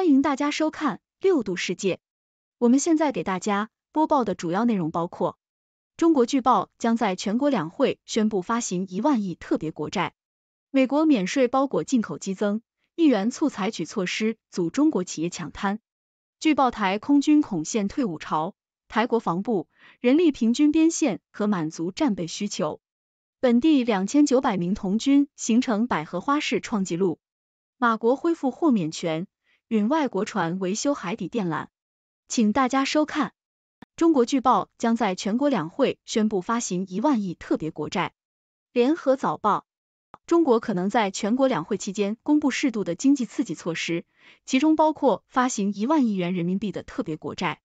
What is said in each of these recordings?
欢迎大家收看《六度世界》。我们现在给大家播报的主要内容包括：中国巨报将在全国两会宣布发行一万亿特别国债；美国免税包裹进口激增，议员促采取措施阻中国企业抢滩；据报台空军恐现退伍潮，台国防部人力平均边线可满足战备需求；本地两千九百名童军形成百合花式创纪录；马国恢复豁免权。允外国船维修海底电缆，请大家收看。中国巨报将在全国两会宣布发行一万亿特别国债。联合早报：中国可能在全国两会期间公布适度的经济刺激措施，其中包括发行一万亿元人民币的特别国债。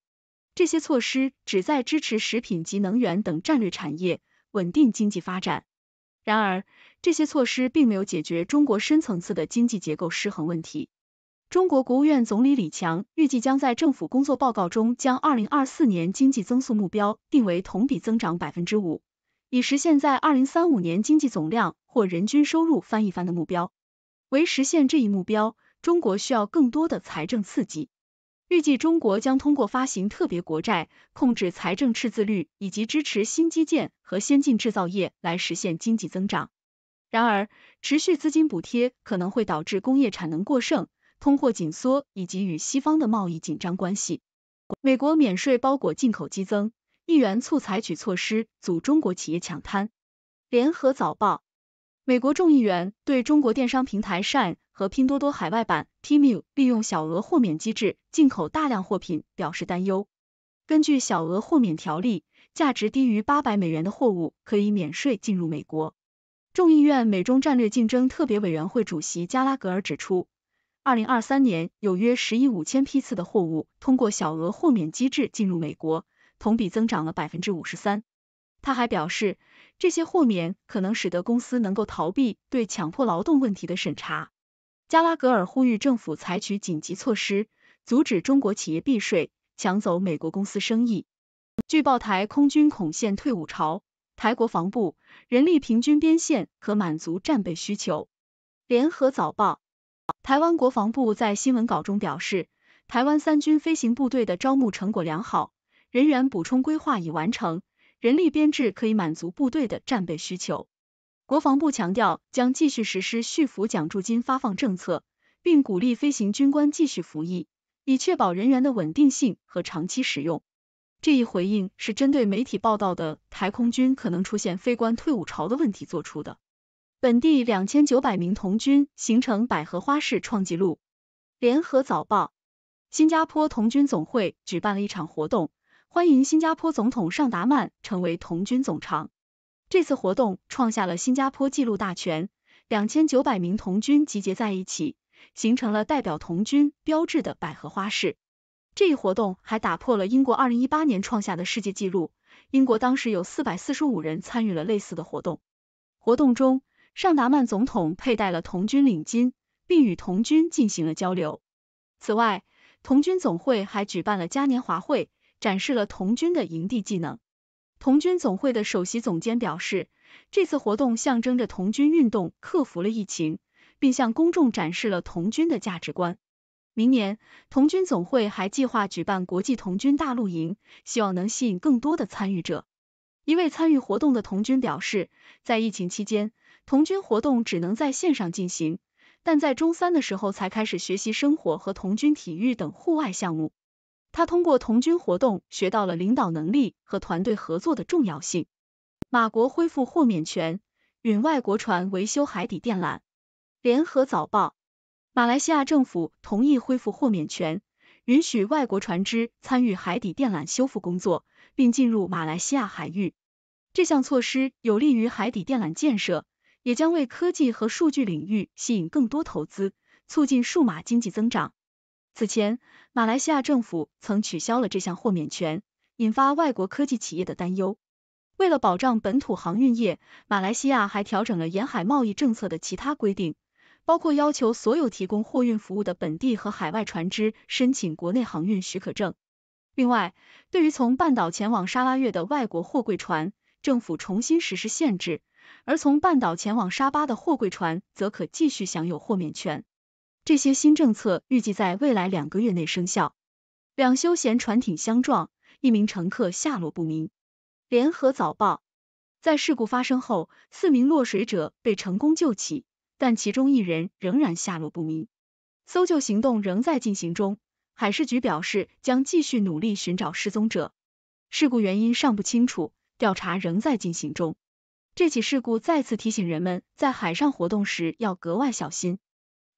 这些措施旨在支持食品及能源等战略产业，稳定经济发展。然而，这些措施并没有解决中国深层次的经济结构失衡问题。中国国务院总理李强预计将在政府工作报告中将二零二四年经济增速目标定为同比增长百分之五，以实现在二零三五年经济总量或人均收入翻一番的目标。为实现这一目标，中国需要更多的财政刺激。预计中国将通过发行特别国债、控制财政赤字率以及支持新基建和先进制造业来实现经济增长。然而，持续资金补贴可能会导致工业产能过剩。通货紧缩以及与西方的贸易紧张关系，美国免税包裹进口激增，议员促采取措施阻中国企业抢滩。联合早报：美国众议员对中国电商平台 s h 善和拼多多海外版 Tmu 利用小额豁免机制进口大量货品表示担忧。根据小额豁免条例，价值低于八百美元的货物可以免税进入美国。众议院美中战略竞争特别委员会主席加拉格尔指出。二零二三年，有约十亿五千批次的货物通过小额豁免机制进入美国，同比增长了百分之五十三。他还表示，这些豁免可能使得公司能够逃避对强迫劳动问题的审查。加拉格尔呼吁政府采取紧急措施，阻止中国企业避税、抢走美国公司生意。据报，台空军恐现退伍潮，台国防部人力平均边线可满足战备需求。联合早报。台湾国防部在新闻稿中表示，台湾三军飞行部队的招募成果良好，人员补充规划已完成，人力编制可以满足部队的战备需求。国防部强调，将继续实施续服奖助金发放政策，并鼓励飞行军官继续服役，以确保人员的稳定性和长期使用。这一回应是针对媒体报道的台空军可能出现飞官退伍潮的问题做出的。本地两千九百名童军形成百合花式创纪录。联合早报，新加坡童军总会举办了一场活动，欢迎新加坡总统尚达曼成为童军总长。这次活动创下了新加坡纪录大全，两千九百名童军集结在一起，形成了代表童军标志的百合花式。这一活动还打破了英国二零一八年创下的世界纪录，英国当时有四百四十五人参与了类似的活动。活动中，尚达曼总统佩戴了童军领巾，并与童军进行了交流。此外，童军总会还举办了嘉年华会，展示了童军的营地技能。童军总会的首席总监表示，这次活动象征着童军运动克服了疫情，并向公众展示了童军的价值观。明年，童军总会还计划举办国际童军大陆营，希望能吸引更多的参与者。一位参与活动的童军表示，在疫情期间。同军活动只能在线上进行，但在中三的时候才开始学习生活和同军体育等户外项目。他通过同军活动学到了领导能力和团队合作的重要性。马国恢复豁免权，允外国船维修海底电缆。联合早报：马来西亚政府同意恢复豁免权，允许外国船只参与海底电缆修复工作，并进入马来西亚海域。这项措施有利于海底电缆建设。也将为科技和数据领域吸引更多投资，促进数码经济增长。此前，马来西亚政府曾取消了这项豁免权，引发外国科技企业的担忧。为了保障本土航运业，马来西亚还调整了沿海贸易政策的其他规定，包括要求所有提供货运服务的本地和海外船只申请国内航运许可证。另外，对于从半岛前往沙拉越的外国货柜船，政府重新实施限制。而从半岛前往沙巴的货柜船则可继续享有豁免权。这些新政策预计在未来两个月内生效。两休闲船艇相撞，一名乘客下落不明。联合早报在事故发生后，四名落水者被成功救起，但其中一人仍然下落不明，搜救行动仍在进行中。海事局表示将继续努力寻找失踪者。事故原因尚不清楚，调查仍在进行中。这起事故再次提醒人们，在海上活动时要格外小心，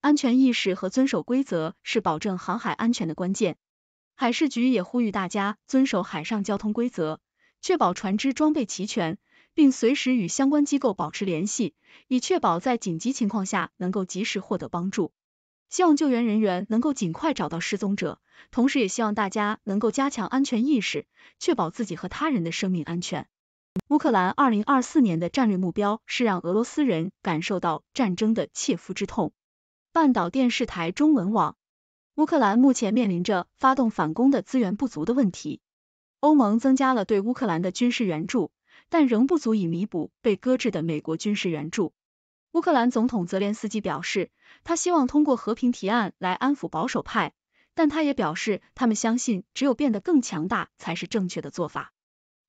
安全意识和遵守规则是保证航海安全的关键。海事局也呼吁大家遵守海上交通规则，确保船只装备齐全，并随时与相关机构保持联系，以确保在紧急情况下能够及时获得帮助。希望救援人员能够尽快找到失踪者，同时也希望大家能够加强安全意识，确保自己和他人的生命安全。乌克兰二零二四年的战略目标是让俄罗斯人感受到战争的切肤之痛。半岛电视台中文网，乌克兰目前面临着发动反攻的资源不足的问题。欧盟增加了对乌克兰的军事援助，但仍不足以弥补被搁置的美国军事援助。乌克兰总统泽连斯基表示，他希望通过和平提案来安抚保守派，但他也表示，他们相信只有变得更强大才是正确的做法。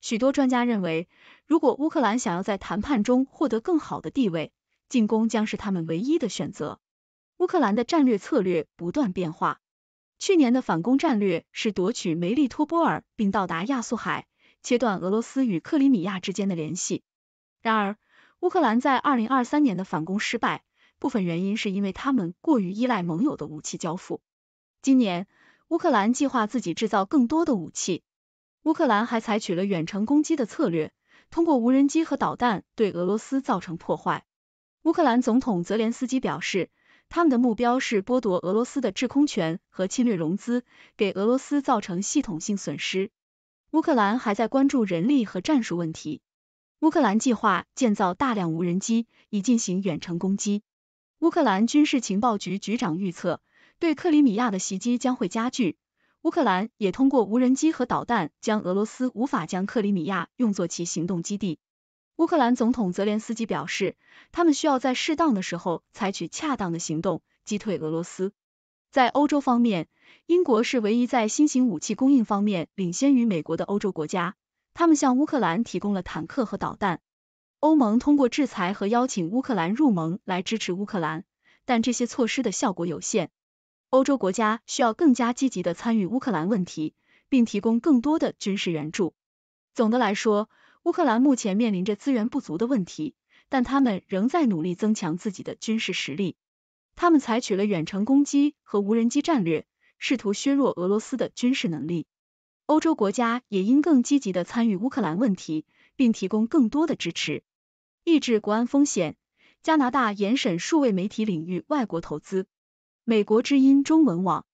许多专家认为，如果乌克兰想要在谈判中获得更好的地位，进攻将是他们唯一的选择。乌克兰的战略策略不断变化，去年的反攻战略是夺取梅利托波尔并到达亚速海，切断俄罗斯与克里米亚之间的联系。然而，乌克兰在二零二三年的反攻失败，部分原因是因为他们过于依赖盟友的武器交付。今年，乌克兰计划自己制造更多的武器。乌克兰还采取了远程攻击的策略，通过无人机和导弹对俄罗斯造成破坏。乌克兰总统泽连斯基表示，他们的目标是剥夺俄罗斯的制空权和侵略融资，给俄罗斯造成系统性损失。乌克兰还在关注人力和战术问题。乌克兰计划建造大量无人机以进行远程攻击。乌克兰军事情报局局长预测，对克里米亚的袭击将会加剧。乌克兰也通过无人机和导弹将俄罗斯无法将克里米亚用作其行动基地。乌克兰总统泽连斯基表示，他们需要在适当的时候采取恰当的行动，击退俄罗斯。在欧洲方面，英国是唯一在新型武器供应方面领先于美国的欧洲国家，他们向乌克兰提供了坦克和导弹。欧盟通过制裁和邀请乌克兰入盟来支持乌克兰，但这些措施的效果有限。欧洲国家需要更加积极的参与乌克兰问题，并提供更多的军事援助。总的来说，乌克兰目前面临着资源不足的问题，但他们仍在努力增强自己的军事实力。他们采取了远程攻击和无人机战略，试图削弱俄罗斯的军事能力。欧洲国家也应更积极的参与乌克兰问题，并提供更多的支持，抑制国安风险。加拿大严审数位媒体领域外国投资。美国之音中文网：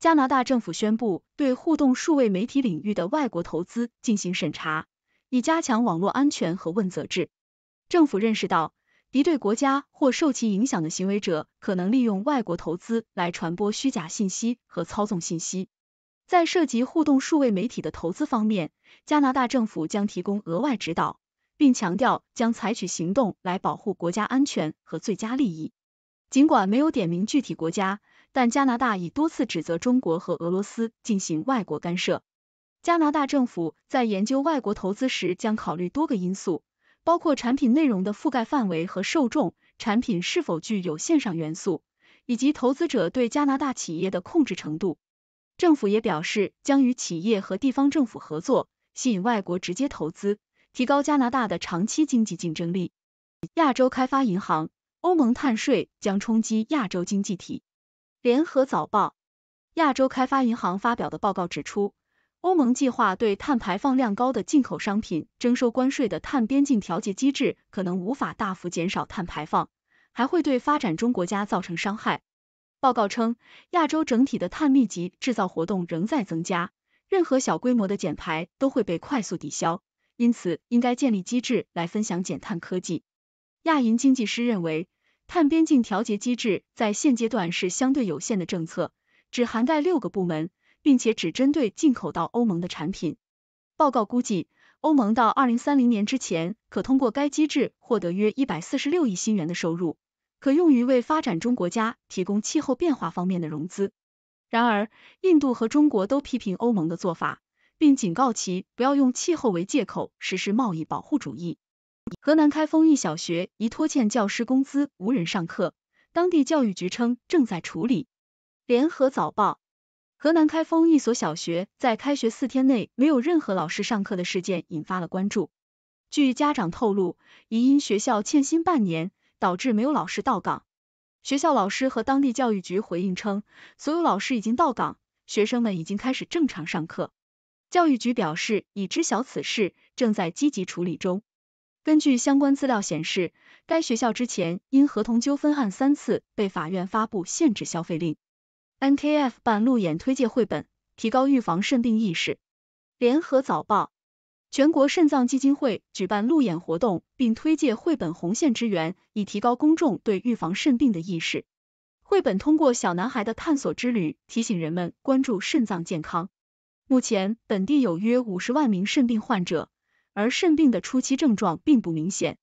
加拿大政府宣布对互动数位媒体领域的外国投资进行审查，以加强网络安全和问责制。政府认识到，敌对国家或受其影响的行为者可能利用外国投资来传播虚假信息和操纵信息。在涉及互动数位媒体的投资方面，加拿大政府将提供额外指导，并强调将采取行动来保护国家安全和最佳利益。尽管没有点名具体国家，但加拿大已多次指责中国和俄罗斯进行外国干涉。加拿大政府在研究外国投资时将考虑多个因素，包括产品内容的覆盖范围和受众、产品是否具有线上元素，以及投资者对加拿大企业的控制程度。政府也表示将与企业和地方政府合作，吸引外国直接投资，提高加拿大的长期经济竞争力。亚洲开发银行。欧盟碳税将冲击亚洲经济体。联合早报，亚洲开发银行发表的报告指出，欧盟计划对碳排放量高的进口商品征收关税的碳边境调节机制，可能无法大幅减少碳排放，还会对发展中国家造成伤害。报告称，亚洲整体的碳密集制造活动仍在增加，任何小规模的减排都会被快速抵消，因此应该建立机制来分享减碳科技。亚银经济师认为，碳边境调节机制在现阶段是相对有限的政策，只涵盖六个部门，并且只针对进口到欧盟的产品。报告估计，欧盟到二零三零年之前可通过该机制获得约一百四十六亿新元的收入，可用于为发展中国家提供气候变化方面的融资。然而，印度和中国都批评欧盟的做法，并警告其不要用气候为借口实施贸易保护主义。河南开封一小学疑拖欠教师工资，无人上课。当地教育局称正在处理。联合早报：河南开封一所小学在开学四天内没有任何老师上课的事件引发了关注。据家长透露，疑因学校欠薪半年，导致没有老师到岗。学校老师和当地教育局回应称，所有老师已经到岗，学生们已经开始正常上课。教育局表示已知晓此事，正在积极处理中。根据相关资料显示，该学校之前因合同纠纷案三次被法院发布限制消费令。NKF 办路演推介绘本，提高预防肾病意识。联合早报，全国肾脏基金会举办路演活动，并推介绘本《红线之源》，以提高公众对预防肾病的意识。绘本通过小男孩的探索之旅，提醒人们关注肾脏健康。目前，本地有约五十万名肾病患者。而肾病的初期症状并不明显。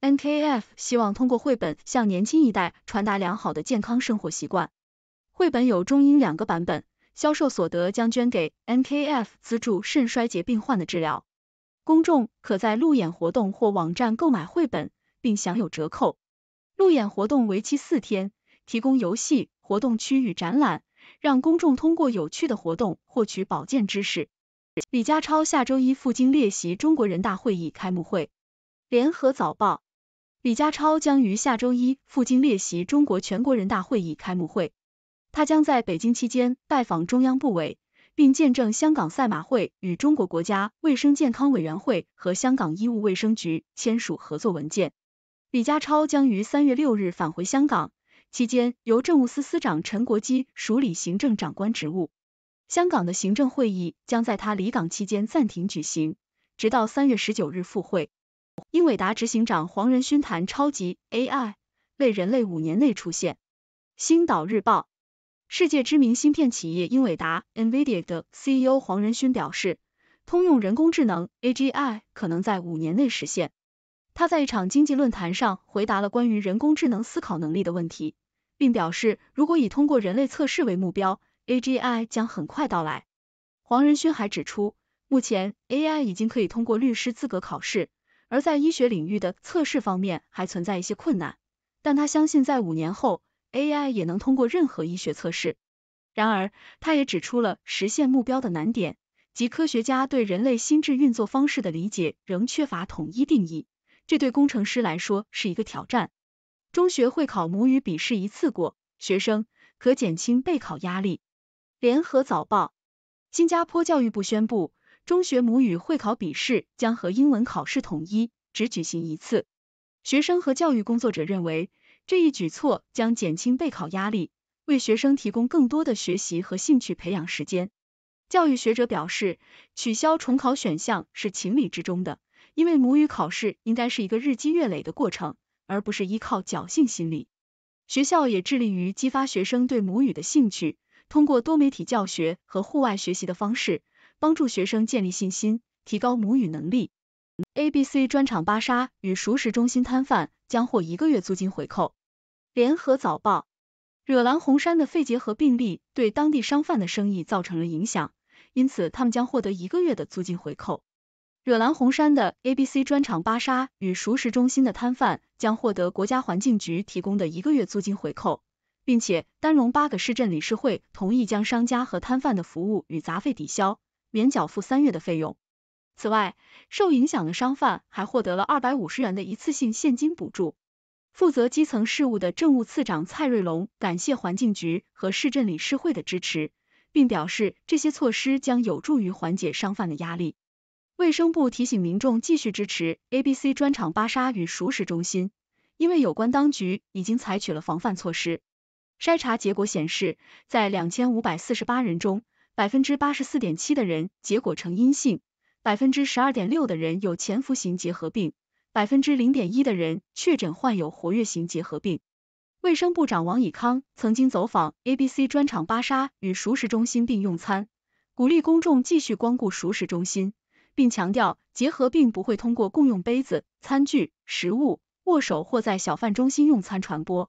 NKF 希望通过绘本向年轻一代传达良好的健康生活习惯。绘本有中英两个版本，销售所得将捐给 NKF 资助肾衰竭病患的治疗。公众可在路演活动或网站购买绘本，并享有折扣。路演活动为期四天，提供游戏、活动区域展览，让公众通过有趣的活动获取保健知识。李家超下周一赴京列席中国人大会议开幕会。联合早报，李家超将于下周一赴京列席中国全国人大会议开幕会。他将在北京期间拜访中央部委，并见证香港赛马会与中国国家卫生健康委员会和香港医务卫生局签署合作文件。李家超将于三月六日返回香港，期间由政务司司长陈国基署理行政长官职务。香港的行政会议将在他离港期间暂停举行，直到三月十九日复会。英伟达执行长黄仁勋谈超级 AI 为人类五年内出现。星岛日报，世界知名芯片企业英伟达 Nvidia 的 CEO 黄仁勋表示，通用人工智能 AGI 可能在五年内实现。他在一场经济论坛上回答了关于人工智能思考能力的问题，并表示，如果以通过人类测试为目标。AI g 将很快到来。黄仁勋还指出，目前 AI 已经可以通过律师资格考试，而在医学领域的测试方面还存在一些困难。但他相信，在五年后，AI 也能通过任何医学测试。然而，他也指出了实现目标的难点，即科学家对人类心智运作方式的理解仍缺乏统一定义，这对工程师来说是一个挑战。中学会考母语笔试一次过，学生可减轻备考压力。联合早报：新加坡教育部宣布，中学母语会考笔试将和英文考试统一，只举行一次。学生和教育工作者认为，这一举措将减轻备考压力，为学生提供更多的学习和兴趣培养时间。教育学者表示，取消重考选项是情理之中的，因为母语考试应该是一个日积月累的过程，而不是依靠侥幸心理。学校也致力于激发学生对母语的兴趣。通过多媒体教学和户外学习的方式，帮助学生建立信心，提高母语能力。ABC 专场芭莎与熟食中心摊贩将获一个月租金回扣。联合早报，惹兰红山的肺结核病例对当地商贩的生意造成了影响，因此他们将获得一个月的租金回扣。惹兰红山的 ABC 专场芭莎与熟食中心的摊贩将获得国家环境局提供的一个月租金回扣。并且丹戎八个市镇理事会同意将商家和摊贩的服务与杂费抵消，免缴付三月的费用。此外，受影响的商贩还获得了二百五十元的一次性现金补助。负责基层事务的政务次长蔡瑞龙感谢环境局和市镇理事会的支持，并表示这些措施将有助于缓解商贩的压力。卫生部提醒民众继续支持 ABC 专场巴沙与熟食中心，因为有关当局已经采取了防范措施。筛查结果显示，在两千五百四十八人中，百分之八十四点七的人结果呈阴性，百分之十二点六的人有潜伏型结核病，百分之零点一的人确诊患有活跃型结核病。卫生部长王以康曾经走访 ABC 专场巴莎与熟食中心并用餐，鼓励公众继续光顾熟食中心，并强调结核病不会通过共用杯子、餐具、食物、握手或在小贩中心用餐传播。